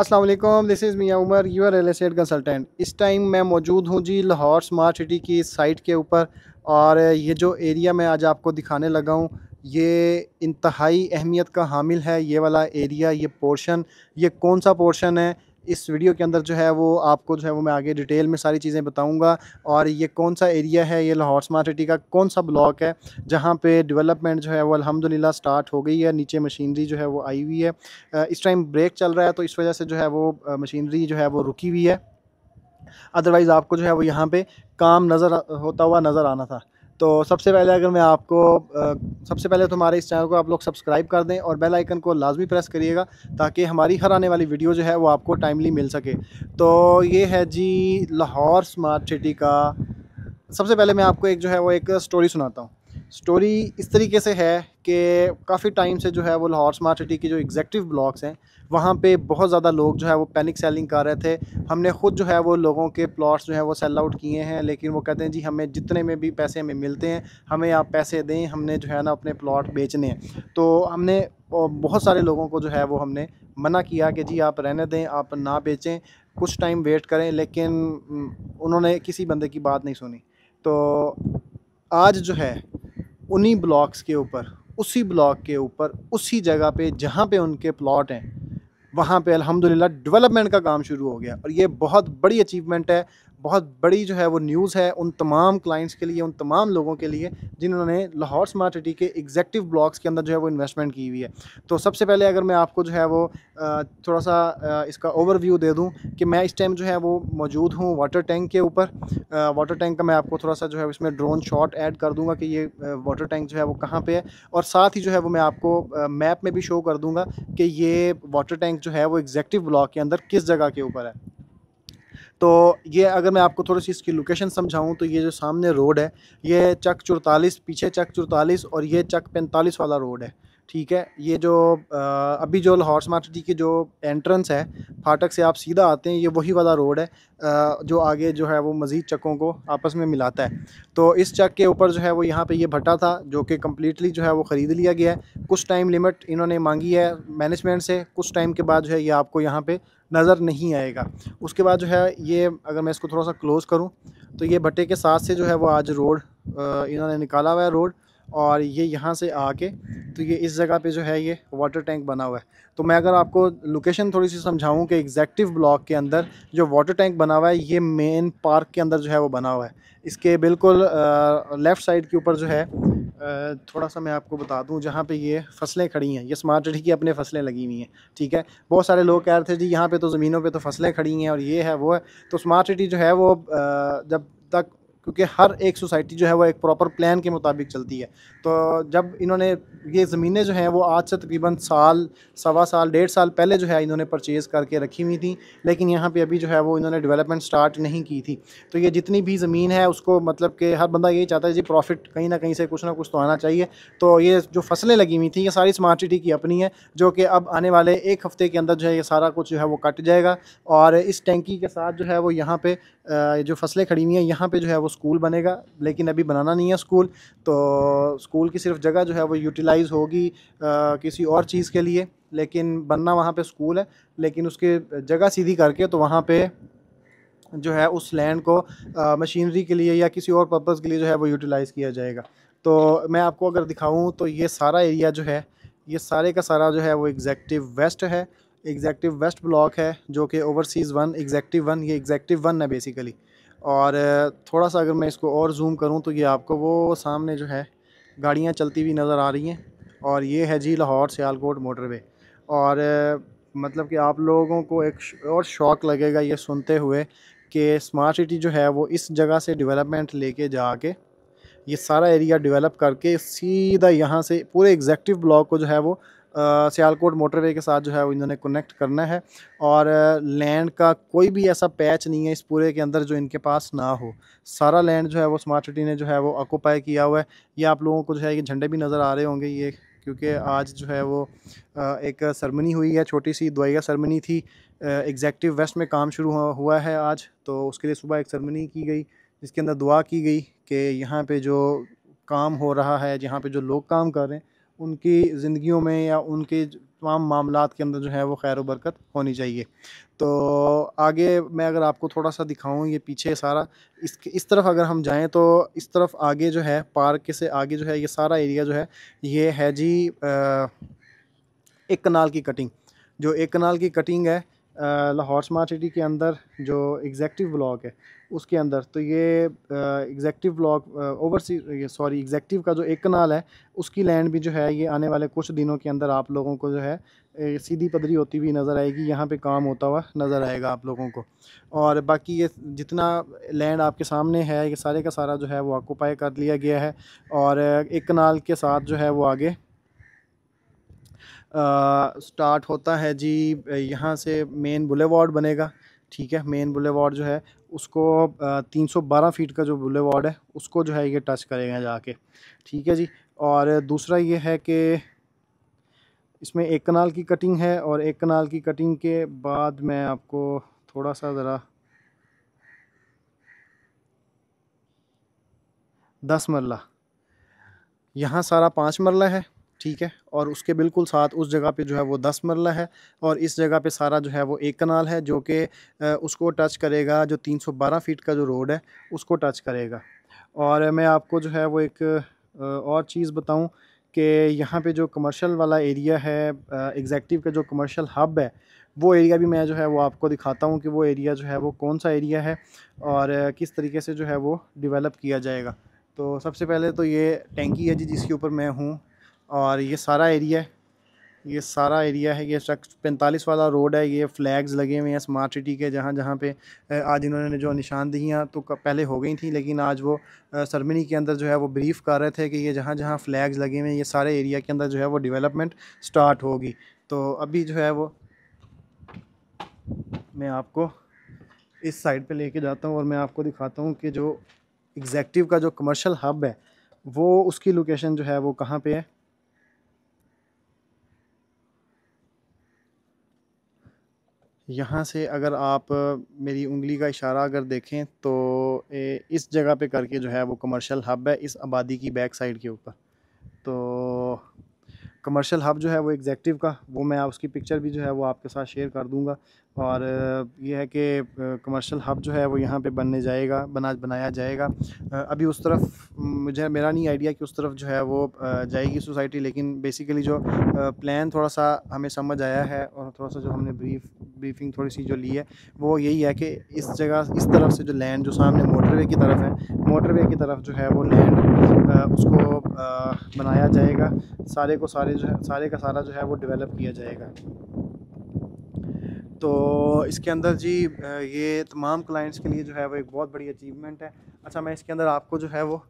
Aslam this is Mian Umar U R real estate consultant इस time मैं मौजूद हूँ जी लाहौर स्मार्ट सिटी की साइट के ऊपर और ये जो एरिया मैं आज आपको दिखाने लगा हूँ ये इंतहाई अहमियत का हामिल है ये वाला एरिया ये पोर्शन ये कौन सा पोर्शन है इस वीडियो के अंदर जो है वो आपको जो है वो मैं आगे डिटेल में सारी चीज़ें बताऊंगा और ये कौन सा एरिया है ये लाहौर स्मार्ट सिटी का कौन सा ब्लॉक है जहाँ पे डेवलपमेंट जो है वो अलहमदिल्ला स्टार्ट हो गई है नीचे मशीनरी जो है वो आई हुई है इस टाइम ब्रेक चल रहा है तो इस वजह से जो है वो मशीनरी जो है वो रुकी हुई है अदरवाइज़ आपको जो है वो यहाँ पर काम नज़र होता हुआ नज़र आना था तो सबसे पहले अगर मैं आपको सबसे पहले तो हमारे इस चैनल को आप लोग सब्सक्राइब कर दें और बेल आइकन को लाजमी प्रेस करिएगा ताकि हमारी हर आने वाली वीडियो जो है वो आपको टाइमली मिल सके तो ये है जी लाहौर स्मार्ट सिटी का सबसे पहले मैं आपको एक जो है वो एक स्टोरी सुनाता हूँ स्टोरी इस तरीके से है कि काफ़ी टाइम से जो है वो लाहौर स्मार्ट सिटी के जो एग्जेक्टिव ब्लॉक्स हैं वहाँ पे बहुत ज़्यादा लोग जो है वो पैनिक सेलिंग कर रहे थे हमने ख़ुद जो है वो लोगों के प्लॉट्स जो है वो सेल आउट किए हैं लेकिन वो कहते हैं जी हमें जितने में भी पैसे हमें मिलते हैं हमें आप पैसे दें हमने जो है ना अपने प्लॉट बेचने हैं तो हमने बहुत सारे लोगों को जो है वो हमने मना किया कि जी आप रहने दें आप ना बेचें कुछ टाइम वेट करें लेकिन उन्होंने किसी बंदे की बात नहीं सुनी तो आज जो है उन्हीं ब्लॉक्स के ऊपर उसी ब्लॉक के ऊपर उसी जगह पे जहाँ पे उनके प्लॉट हैं वहाँ पे अल्हम्दुलिल्लाह डेवलपमेंट का काम शुरू हो गया और ये बहुत बड़ी अचीवमेंट है बहुत बड़ी जो है वो न्यूज़ है उन तमाम क्लाइंट्स के लिए उन तमाम लोगों के लिए जिन्होंने लाहौर स्मार्ट सिटी के एग्जेक्टिव ब्लॉक्स के अंदर जो है वो इन्वेस्टमेंट की हुई है तो सबसे पहले अगर मैं आपको जो है वो थोड़ा सा इसका ओवरव्यू दे दूँ कि मैं इस टाइम जो है वो मौजूद हूँ वाटर टैंक के ऊपर वाटर टैंक का मैं आपको थोड़ा सा जो है इसमें ड्रोन शॉट ऐड कर दूँगा कि ये वाटर टैंक जो है वो कहाँ पर है और साथ ही जो है वो मैं आपको मैप में भी शो कर दूँगा कि ये वाटर टैंक जो है वो एग्जेक्टिव ब्लॉक के अंदर किस जगह के ऊपर है तो ये अगर मैं आपको थोड़ी सी इसकी लोकेशन समझाऊँ तो ये जो सामने रोड है ये चक चौतालीस पीछे चक चौतालीस और ये चक पैंतालीस वाला रोड है ठीक है ये जो अभी जो लाहौर स्मार्ट सिटी की जो एंट्रेंस है फाटक से आप सीधा आते हैं ये वही वाला रोड है जो आगे जो है वो मज़ीद चक्कों को आपस में मिलाता है तो इस चक के ऊपर जो है वो यहाँ पे ये भट्टा था जो कि कम्प्लीटली जो है वो ख़रीद लिया गया है कुछ टाइम लिमिट इन्होंने मांगी है मैनेजमेंट से कुछ टाइम के बाद जो है ये आपको यहाँ पर नज़र नहीं आएगा उसके बाद जो है ये अगर मैं इसको थोड़ा सा क्लोज़ करूँ तो ये भट्टे के साथ से जो है वो आज रोड इन्होंने निकाला हुआ है रोड और ये यहाँ से आके तो ये इस जगह पे जो है ये वाटर टैंक बना हुआ है तो मैं अगर आपको लोकेशन थोड़ी सी समझाऊँ कि एग्जैक्टिव ब्लॉक के अंदर जो वाटर टैंक बना हुआ है ये मेन पार्क के अंदर जो है वो बना हुआ है इसके बिल्कुल लेफ़्ट साइड के ऊपर जो है थोड़ा सा मैं आपको बता दूं जहाँ पे ये फसलें खड़ी हैं ये स्मार्ट सिटी की अपने फसलें लगी हुई हैं ठीक है बहुत सारे लोग कह रहे थे जी यहाँ पे तो ज़मीनों पे तो फसलें खड़ी हैं और ये है वो है तो स्मार्ट सिटी जो है वो जब तक क्योंकि हर एक सोसाइटी जो है वो एक प्रॉपर प्लान के मुताबिक चलती है तो जब इन्होंने ये ज़मीनें जो हैं वो आज से तकरीबन साल सवा साल डेढ़ साल पहले जो है इन्होंने परचेज़ करके रखी हुई थी लेकिन यहाँ पे अभी जो है वो इन्होंने डेवलपमेंट स्टार्ट नहीं की थी तो ये जितनी भी ज़मीन है उसको मतलब कि हर बंदा यही चाहता है जी प्रॉफिट कहीं ना कहीं से कुछ ना कुछ तो आना चाहिए तो ये जो फसलें लगी हुई थी ये सारी स्मार्ट सिटी की अपनी है जो कि अब आने वाले एक हफ़्ते के अंदर जो है ये सारा कुछ जो है वो कट जाएगा और इस टेंकी के साथ जो है वो यहाँ पर जो फसलें खड़ी हुई हैं यहाँ पर जो है वो स्कूल बनेगा लेकिन अभी बनाना नहीं है स्कूल तो स्कूल की सिर्फ जगह जो है वो यूटिलाइज़ होगी किसी और चीज़ के लिए लेकिन बनना वहाँ पे स्कूल है लेकिन उसके जगह सीधी करके तो वहाँ पे जो है उस लैंड को मशीनरी के लिए या किसी और पर्पज़ के लिए जो है वो यूटिलाइज़ किया जाएगा तो मैं आपको अगर दिखाऊँ तो ये सारा एरिया जो है ये सारे का सारा जो है वो एग्जैक्टिव वेस्ट है एग्जैक्टिव वेस्ट ब्लॉक है जो कि ओवरसीज़ वन एग्जैक्टिव वन ये एग्जैक्टिव वन है बेसिकली और थोड़ा सा अगर मैं इसको और जूम करूँ तो ये आपको वो सामने जो है गाड़ियाँ चलती हुई नज़र आ रही हैं और ये है जी लाहौर सियालकोट मोटरवे और मतलब कि आप लोगों को एक और शौक लगेगा ये सुनते हुए कि स्मार्ट सिटी जो है वो इस जगह से डेवलपमेंट लेके जाके ये सारा एरिया डेवलप करके सीधा यहाँ से पूरे एग्जेक्टिव ब्लॉक को जो है वो सियालकोट मोटरवे के साथ जो है वो इन्होंने कनेक्ट करना है और लैंड का कोई भी ऐसा पैच नहीं है इस पूरे के अंदर जो इनके पास ना हो सारा लैंड जो है वो स्मार्ट सिटी ने जो है वो ऑक्यूपाई किया हुआ है ये आप लोगों को जो है ये झंडे भी नज़र आ रहे होंगे ये क्योंकि आज जो है वो एक सरमनी हुई है छोटी सी दुआया सरमनी थी एग्जैक्टिव वेस्ट में काम शुरू हुआ है आज तो उसके लिए सुबह एक सरमनी की गई जिसके अंदर दुआ की गई कि यहाँ पे जो काम हो रहा है जहाँ पे जो लोग काम कर रहे हैं उनकी ज़िंदगी में या उनके तमाम मामला के अंदर जो है वो खैर बरकत होनी चाहिए तो आगे मैं अगर आपको थोड़ा सा दिखाऊं ये पीछे सारा इस इस तरफ अगर हम जाएं तो इस तरफ आगे जो है पार्क से आगे जो है ये सारा एरिया जो है ये है जी आ, एक कनाल की कटिंग जो एक कनाल की कटिंग है लाहौर स्मार्ट सिटी के अंदर जो एग्जैक्टिव ब्लॉक है उसके अंदर तो ये executive block overseas sorry executive का जो एक कनाल है उसकी लैंड भी जो है ये आने वाले कुछ दिनों के अंदर आप लोगों को जो है सीधी पदरी होती हुई नज़र आएगी यहाँ पे काम होता हुआ नज़र आएगा आप लोगों को और बाकी ये जितना लैंड आपके सामने है ये सारे का सारा जो है वो ऑक्यूपाई कर लिया गया है और एक कनाल के साथ जो है वो आगे स्टार्ट होता है जी यहाँ से मेन बुलेवार्ड बनेगा ठीक है मेन बुलेवार्ड जो है उसको तीन सौ बारह फीट का जो बुलेवार्ड है उसको जो है ये टच करेगा जाके ठीक है जी और दूसरा ये है कि इसमें एक कनाल की कटिंग है और एक कनाल की कटिंग के बाद मैं आपको थोड़ा सा ज़रा दस मरला यहाँ सारा पाँच मरला है ठीक है और उसके बिल्कुल साथ उस जगह पे जो है वो दस मरला है और इस जगह पे सारा जो है वो एक कनाल है जो कि उसको टच करेगा जो 312 फीट का जो रोड है उसको टच करेगा और मैं आपको जो है वो एक और चीज़ बताऊं कि यहाँ पे जो कमर्शियल वाला एरिया है एग्जैक्टिव का जो कमर्शियल हब है वो एरिया भी मैं जो है वो आपको दिखाता हूँ कि वो एरिया जो है वो कौन सा एरिया है और किस तरीके से जो है वो डिवेलप किया जाएगा तो सबसे पहले तो ये टेंकी है जी जिसके ऊपर मैं हूँ और ये सारा एरिया है ये सारा एरिया है ये पैंतालीस वाला रोड है ये फ्लैग्स लगे हुए हैं स्मार्ट सिटी के जहाँ जहाँ पे आज इन्होंने जो निशानदहियाँ तो पहले हो गई थी लेकिन आज वो सरमनी के अंदर जो है वो ब्रीफ कर रहे थे कि ये जहाँ जहाँ फ्लैग्स लगे हुए हैं ये सारे एरिया के अंदर जो है वो डेवलपमेंट स्टार्ट होगी तो अभी जो है वो मैं आपको इस साइड पर ले जाता हूँ और मैं आपको दिखाता हूँ कि जो एग्जैक्टिव का जो कमर्शल हब है वो उसकी लोकेशन जो है वो कहाँ पर है यहाँ से अगर आप मेरी उंगली का इशारा अगर देखें तो इस जगह पे करके जो है वो कमर्शियल हब है इस आबादी की बैक साइड के ऊपर तो कमर्शियल हब जो है वो एग्जैक्टिव का वो मैं उसकी पिक्चर भी जो है वो आपके साथ शेयर कर दूँगा और यह है कि कमर्शियल हब जो है वो यहाँ पे बनने जाएगा बना बनाया जाएगा अभी उस तरफ मुझे मेरा नहीं आइडिया कि उस तरफ जो है वो जाएगी सोसाइटी लेकिन बेसिकली जो प्लान थोड़ा सा हमें समझ आया है और थोड़ा सा जो हमने ब्रीफ ब्रीफिंग थोड़ी सी जो ली है वो यही है कि इस जगह इस तरफ से जो लैंड जो सामने मोटरवे की तरफ है मोटर की तरफ जो है वो लैंड उसको बनाया जाएगा सारे को सारे जो है सारे का सारा जो है वो डिवेलप किया जाएगा तो इसके अंदर जी ये तमाम क्लाइंट्स के लिए जो है वो एक बहुत बड़ी अचीवमेंट है अच्छा मैं इसके अंदर आपको जो है वो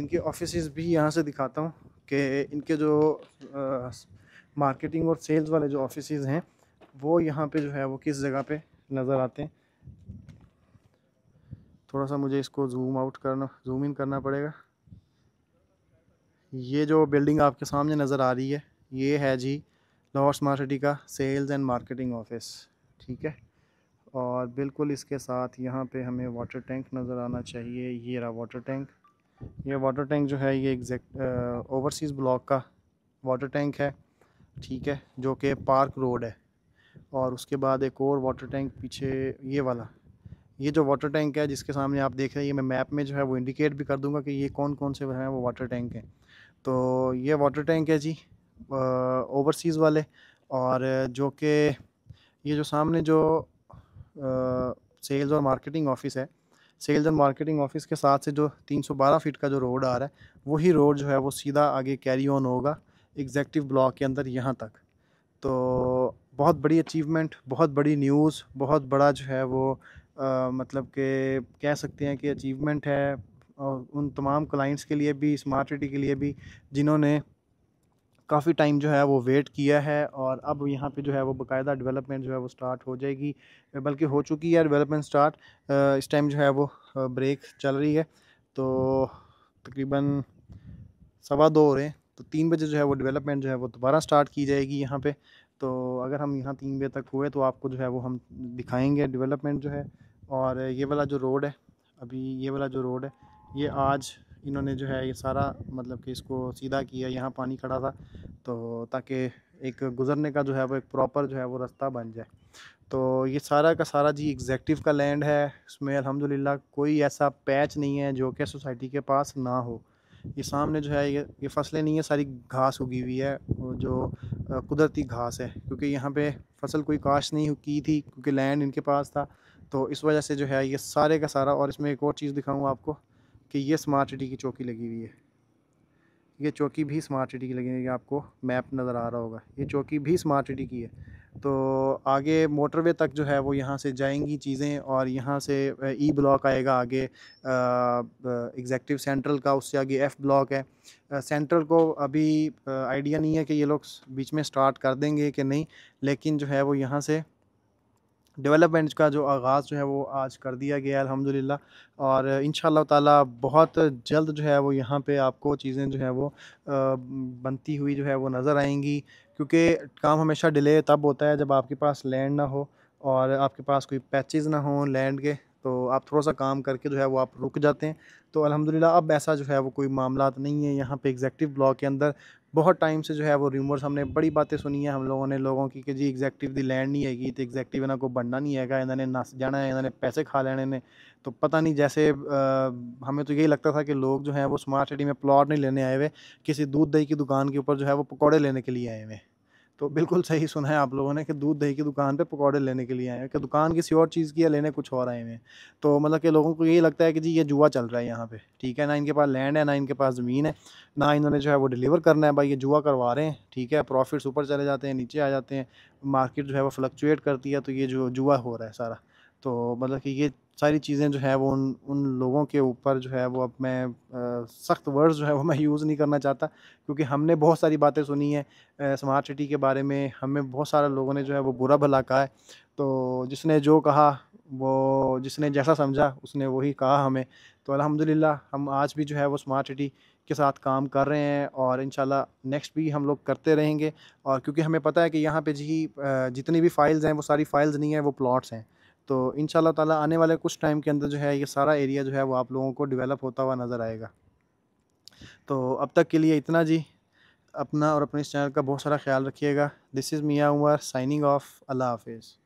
इनके ऑफिस भी यहाँ से दिखाता हूँ कि इनके जो मार्केटिंग और सेल्स वाले जो ऑफिस हैं वो यहाँ पे जो है वो किस जगह पे नज़र आते हैं थोड़ा सा मुझे इसको जूम आउट करना जूम इन करना पड़ेगा ये जो बिल्डिंग आपके सामने नज़र आ रही है ये है जी लाहौर स्मार्ट सिटी का सेल्स एंड मार्केटिंग ऑफिस ठीक है और बिल्कुल इसके साथ यहाँ पे हमें वाटर टैंक नज़र आना चाहिए ये रहा वाटर टैंक ये वाटर टैंक जो है ये एग्जैक्ट ओवरसीज़ ब्लॉक का वाटर टैंक है ठीक है जो कि पार्क रोड है और उसके बाद एक और वाटर टैंक पीछे ये वाला ये जो वाटर टैंक है जिसके सामने आप देख रहे हैं ये मैं मैप में जो है वो इंडिकेट भी कर दूंगा कि ये कौन कौन से हैं वो वाटर टैंक हैं तो ये वाटर टैंक है जी ओवरसीज़ वाले और जो कि ये जो सामने जो सेल्स और मार्केटिंग ऑफिस है सेल्स एंड मार्केटिंग ऑफिस के साथ से जो 312 फीट का जो रोड आ रहा है वही रोड जो है वो सीधा आगे कैरी ऑन होगा एग्जैक्टिव ब्लॉक के अंदर यहाँ तक तो बहुत बड़ी अचीवमेंट बहुत बड़ी न्यूज़ बहुत बड़ा जो है वो आ, मतलब के कह सकते हैं कि अचीवमेंट है और उन तमाम क्लाइंट्स के लिए भी स्मार्ट सिटी के लिए भी जिन्होंने काफ़ी टाइम जो है वो वेट किया है और अब यहाँ पे जो है वो बकायदा डेवलपमेंट जो है वो स्टार्ट हो जाएगी बल्कि हो चुकी है डेवलपमेंट स्टार्ट इस टाइम जो है वो ब्रेक चल रही है तो तकरीबन सवा दो हो रहे हैं तो तीन बजे जो है वो डेवलपमेंट जो है वो दोबारा स्टार्ट की जाएगी यहाँ पर तो अगर हम यहाँ तीन बजे तक हुए तो आपको जो है वो हम दिखाएँगे डिवेलपमेंट जो है और ये वाला जो रोड है अभी ये वाला जो रोड है ये आज इन्होंने जो है ये सारा मतलब कि इसको सीधा किया यहाँ पानी खड़ा था तो ताकि एक गुज़रने का जो है वो एक प्रॉपर जो है वो रास्ता बन जाए तो ये सारा का सारा जी एग्जैक्टिव का लैंड है इसमें अल्हम्दुलिल्लाह कोई ऐसा पैच नहीं है जो कि सोसाइटी के पास ना हो ये सामने जो है ये ये फसलें नहीं है सारी घास उगी हुई है जो कुदरती घास है क्योंकि यहाँ पे फसल कोई काश्त नहीं की थी क्योंकि लैंड इनके पास था तो इस वजह से जो है ये सारे का सारा और इसमें एक और चीज़ दिखाऊँ आपको कि ये स्मार्ट सिटी की चौकी लगी हुई है ये चौकी भी स्मार्ट सिटी की लगी हुई है आपको मैप नज़र आ रहा होगा ये चौकी भी स्मार्ट सिटी की है तो आगे मोटरवे तक जो है वो यहाँ से जाएंगी चीज़ें और यहाँ से ई ब्लॉक e आएगा आगे एग्जैक्टिव सेंट्रल का उससे आगे एफ़ ब्लॉक है सेंट्रल को अभी आइडिया नहीं है कि ये लोग बीच में स्टार्ट कर देंगे कि नहीं लेकिन जो है वो यहाँ से डेवलपमेंट का जो आगाज़ जो है वो आज कर दिया गया है अलहमदिल्ला और इन ताला बहुत जल्द जो है वो यहाँ पे आपको चीज़ें जो है वो बनती हुई जो है वो नज़र आएंगी क्योंकि काम हमेशा डिले तब होता है जब आपके पास लैंड ना हो और आपके पास कोई पैचेज़ ना हो लैंड के तो आप थोड़ा सा काम करके जो है वो आप रुक जाते हैं तो अलहमदिल्ला अब ऐसा जो है वो कोई मामला तो नहीं है यहाँ पे एग्जैक्टिव ब्लॉक के अंदर बहुत टाइम से जो है वो रूमर्स हमने बड़ी बातें सुनी है हम लोगों ने लोगों की कि जी एग्जैक्टिव दी लैंड नहीं हैगी तो एग्जैक्टिव इन्हों को बनना नहीं हैगा इन्होंने नस जाना है इन्होंने पैसे खा लेने ने तो पता नहीं जैसे आ, हमें तो यही लगता था कि लोग जो है वो स्मार्ट सिटी में प्लॉट नहीं लेने आए हुए किसी दूध दही की दुकान के ऊपर जो है वो पकौड़े लेने के लिए आए हुए हैं तो बिल्कुल सही सुना है आप लोगों ने कि दूध दही की दुकान पे पकौड़े लेने के लिए आए हैं कि दुकान किसी और चीज़ की है लेने कुछ और आए हुए हैं तो मतलब कि लोगों को यही लगता है कि जी ये जुआ चल रहा है यहाँ पे ठीक है ना इनके पास लैंड है ना इनके पास ज़मीन है ना इन्होंने जो है वो डिलीवर करना है भाई ये जुआ करवा रहे हैं ठीक है प्रॉफिट्स ऊपर चले जाते हैं नीचे आ जाते हैं मार्केट जो है वो फ्लक्चुएट करती है तो ये जो जुआ हो रहा है सारा तो मतलब कि ये सारी चीज़ें जो है वो उन उन लोगों के ऊपर जो है वो अब मैं सख्त वर्ड्स जो है वो मैं यूज़ नहीं करना चाहता क्योंकि हमने बहुत सारी बातें सुनी हैं स्मार्ट सिटी के बारे में हमें बहुत सारे लोगों ने जो है वो बुरा भला कहा है तो जिसने जो कहा वो जिसने जैसा समझा उसने वही कहा हमें तो अलहमदिल्ला हम आज भी जो है वो स्मार्ट सिटी के साथ काम कर रहे हैं और इन नेक्स्ट भी हम लोग करते रहेंगे और क्योंकि हमें पता है कि यहाँ पे जी जितनी भी फ़ाइल्स हैं वो सारी फ़ाइल्स नहीं हैं वो प्लॉट्स हैं तो इन ताला आने वाले कुछ टाइम के अंदर जो है ये सारा एरिया जो है वो आप लोगों को डेवलप होता हुआ नज़र आएगा तो अब तक के लिए इतना जी अपना और अपने इस चैनल का बहुत सारा ख्याल रखिएगा this is Mian Umar signing of अल्लाह हाफिज़